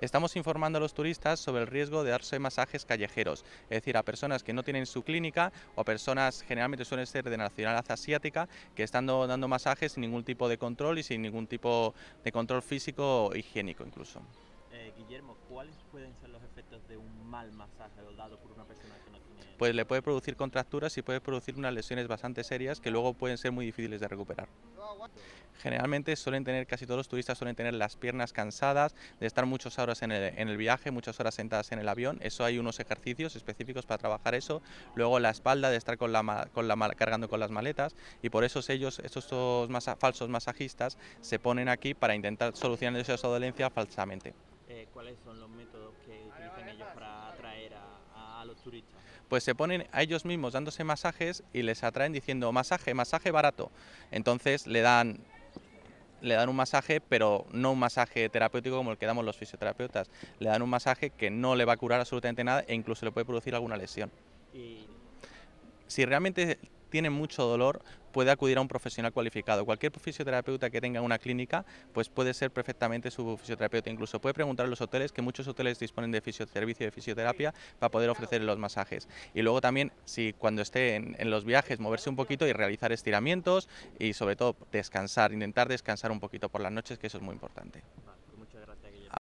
Estamos informando a los turistas sobre el riesgo de darse masajes callejeros, es decir, a personas que no tienen su clínica o personas generalmente suelen ser de nacionalidad asiática que están dando masajes sin ningún tipo de control y sin ningún tipo de control físico o higiénico incluso. Eh, Guillermo, ¿cuáles pueden ser los efectos de un mal masaje dado por una persona que no tiene pues le puede producir contracturas y puede producir unas lesiones bastante serias que luego pueden ser muy difíciles de recuperar. Generalmente suelen tener, casi todos los turistas suelen tener las piernas cansadas de estar muchas horas en el, viaje, muchas horas sentadas en el avión, eso hay unos ejercicios específicos para trabajar eso, luego la espalda de estar con la, con la, cargando con las maletas y por eso ellos, estos falsos masajistas, se ponen aquí para intentar solucionar esa dolencia falsamente cuáles son los métodos que utilizan ellos para atraer a, los turistas. Pues se ponen a ellos mismos dándose masajes y les atraen diciendo masaje, masaje barato. Entonces le dan le dan un masaje, pero no un masaje terapéutico como el que damos los fisioterapeutas. Le dan un masaje que no le va a curar absolutamente nada e incluso le puede producir alguna lesión. Si realmente tiene mucho dolor, puede acudir a un profesional cualificado. Cualquier fisioterapeuta que tenga una clínica, pues puede ser perfectamente su fisioterapeuta. Incluso puede preguntar a los hoteles, que muchos hoteles disponen de servicio de fisioterapia para poder ofrecer los masajes. Y luego también, si cuando esté en, los viajes, moverse un poquito y realizar estiramientos y sobre todo descansar, intentar descansar un poquito por las noches, que eso es muy importante. Pues